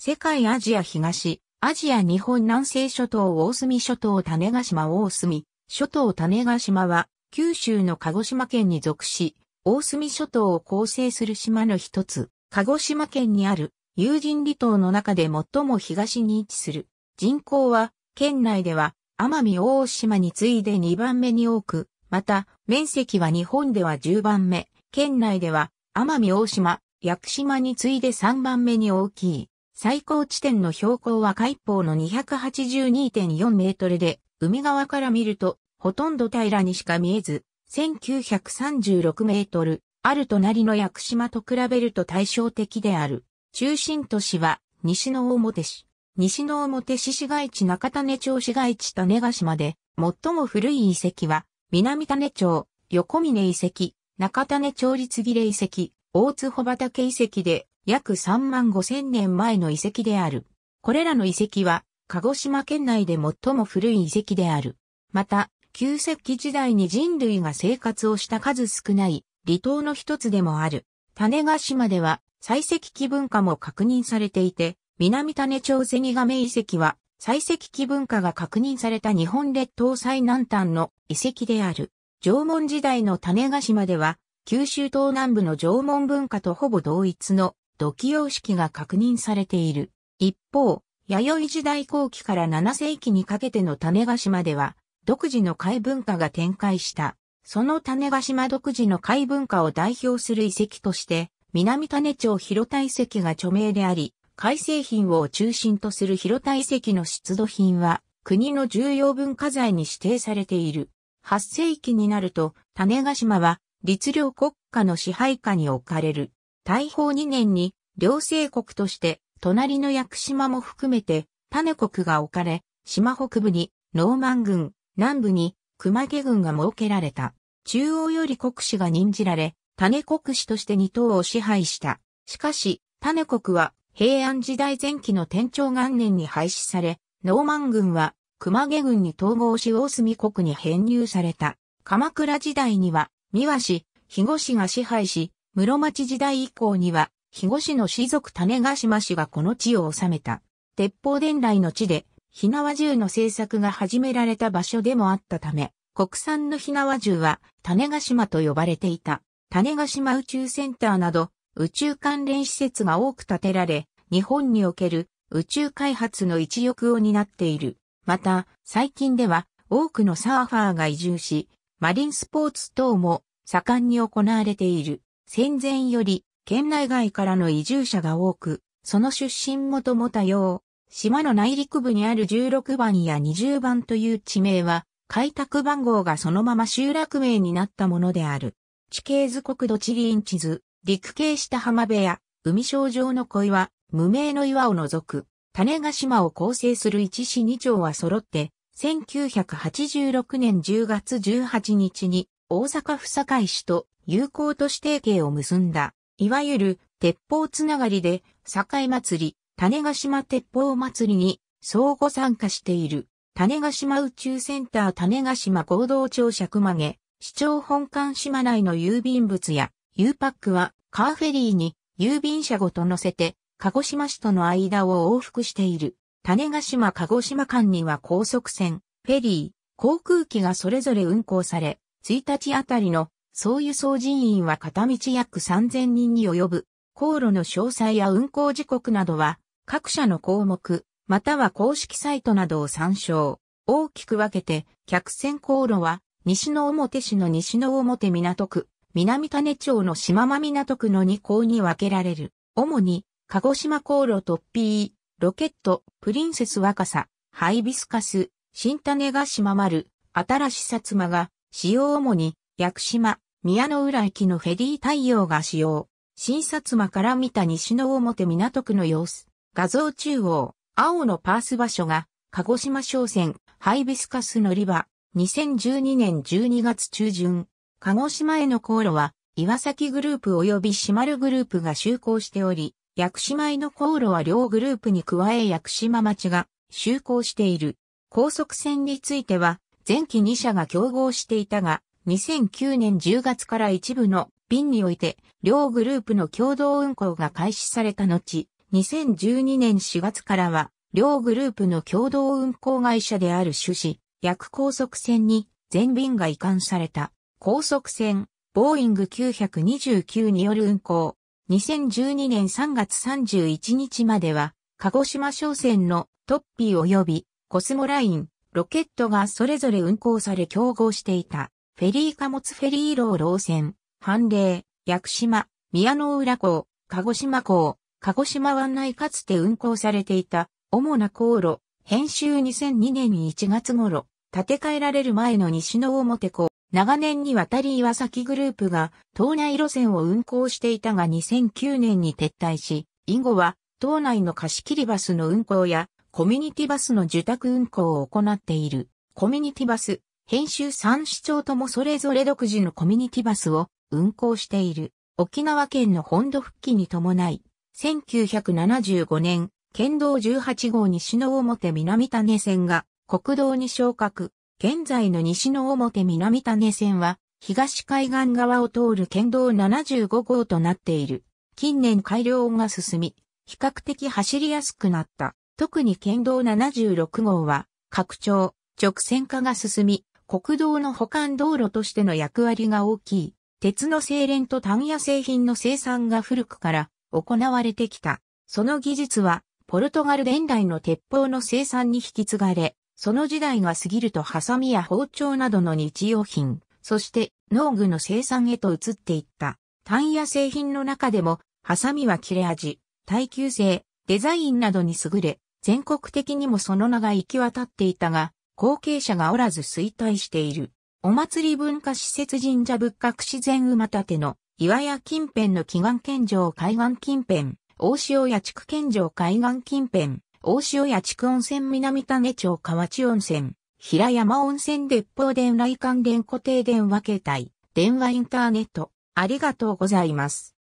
世界アジア東、アジア日本南西諸島大隅諸島種ヶ島大隅、諸島種ヶ島は、九州の鹿児島県に属し、大隅諸島を構成する島の一つ、鹿児島県にある、有人離島の中で最も東に位置する。人口は、県内では、奄美大島に次いで2番目に多く、また、面積は日本では10番目、県内では、奄美大島、屋久島に次いで3番目に大きい。最高地点の標高は海峰の282.4メートルで、海側から見ると、ほとんど平らにしか見えず、1936メートル、ある隣の屋久島と比べると対照的である。中心都市は、西の表市。西の表市市街地中種町市街地種ヶ島で、最も古い遺跡は、南種町、横峰遺跡、中種町立儀礼遺跡、大津穂畑遺跡で、約3万5千年前の遺跡である。これらの遺跡は、鹿児島県内で最も古い遺跡である。また、旧石器時代に人類が生活をした数少ない離島の一つでもある。種ヶ島では、採石器文化も確認されていて、南種町ゼニガメ遺跡は、採石器文化が確認された日本列島最南端の遺跡である。縄文時代の種ヶ島では、九州東南部の縄文文化とほぼ同一の土器様式が確認されている。一方、弥生時代後期から7世紀にかけての種ヶ島では、独自の貝文化が展開した。その種ヶ島独自の貝文化を代表する遺跡として、南種町広田遺跡が著名であり、改正品を中心とする広田遺跡の出土品は、国の重要文化財に指定されている。8世紀になると、種ヶ島は、律令国家の支配下に置かれる。大宝2年に、両政国として、隣の屋久島も含めて、種国が置かれ、島北部に、ノーマン軍、南部に、熊毛軍が設けられた。中央より国士が任じられ、種国士として2島を支配した。しかし、種国は平安時代前期の天長元年に廃止され、ノーマン軍は熊毛軍に統合し大隅国に編入された。鎌倉時代には、三和市、肥後市が支配し、室町時代以降には、日後氏の士族種ヶ島氏がこの地を治めた。鉄砲伝来の地で、な縄銃の製作が始められた場所でもあったため、国産のな縄銃は種ヶ島と呼ばれていた。種ヶ島宇宙センターなど、宇宙関連施設が多く建てられ、日本における宇宙開発の一翼を担っている。また、最近では多くのサーファーが移住し、マリンスポーツ等も盛んに行われている。戦前より県内外からの移住者が多く、その出身もとも多様。島の内陸部にある16番や20番という地名は、開拓番号がそのまま集落名になったものである。地形図国土地理院地図、陸系下浜辺や海小城の小岩、無名の岩を除く、種ヶ島を構成する一市二町は揃って、1986年10月18日に大阪府堺市と友好都市提携を結んだ、いわゆる鉄砲つながりで、境祭り、種ヶ島鉄砲祭りに相互参加している、種ヶ島宇宙センター種ヶ島合同庁舎曲げ、市長本館島内の郵便物や、U パックはカーフェリーに郵便車ごと乗せて、鹿児島市との間を往復している。種ヶ島鹿児島間には高速船、フェリー、航空機がそれぞれ運行され、1日あたりの総輸送人員は片道約3000人に及ぶ。航路の詳細や運行時刻などは、各社の項目、または公式サイトなどを参照。大きく分けて、客船航路は、西の表市の西の表港区、南種町の島間港区の2項に分けられる。主に、鹿児島航路トッピー、ロケット、プリンセス若さ、ハイビスカス、新種が島丸、新し薩摩が、使用主に、屋久島、宮の浦駅のフェリー太陽が使用。新薩摩から見た西の表港区の様子。画像中央、青のパース場所が、鹿児島商船、ハイビスカス乗り場。2012年12月中旬、鹿児島への航路は、岩崎グループ及び島るグループが就航しており、薬師島への航路は両グループに加え薬島町が就航している。高速船については、前期2社が競合していたが、2009年10月から一部の便において、両グループの共同運行が開始された後、2012年4月からは、両グループの共同運行会社である種子、約高速船に全便が移管された。高速船、ボーイング929による運行。2012年3月31日までは、鹿児島商船のトッピー及びコスモライン、ロケットがそれぞれ運行され競合していた。フェリー貨物フェリーローロー船、阪霊、屋久島、宮の浦港、鹿児島港、鹿児島湾内かつて運航されていた主な航路、編集2002年1月頃、建て替えられる前の西の表港、長年にわたり岩崎グループが島内路線を運航していたが2009年に撤退し、以後は島内の貸し切りバスの運行やコミュニティバスの受託運行を行っている。コミュニティバス、編集3市町ともそれぞれ独自のコミュニティバスを運行している。沖縄県の本土復帰に伴い、1975年、県道18号西の表南種線が国道に昇格。現在の西の表南種線は、東海岸側を通る県道75号となっている。近年改良が進み、比較的走りやすくなった。特に県道76号は、拡張、直線化が進み、国道の保管道路としての役割が大きい、鉄の精錬と単野製品の生産が古くから行われてきた。その技術は、ポルトガル伝来の鉄砲の生産に引き継がれ、その時代が過ぎるとハサミや包丁などの日用品、そして農具の生産へと移っていった。単野製品の中でも、ハサミは切れ味、耐久性、デザインなどに優れ、全国的にもその名が行き渡っていたが、後継者がおらず衰退している。お祭り文化施設神社仏閣自然馬立ての岩屋近辺の祈願県城海岸近辺、大塩屋地区県城海岸近辺、大塩屋地区温泉南種町河内温泉、平山温泉鉄砲電来館電固定電話携帯、電話インターネット、ありがとうございます。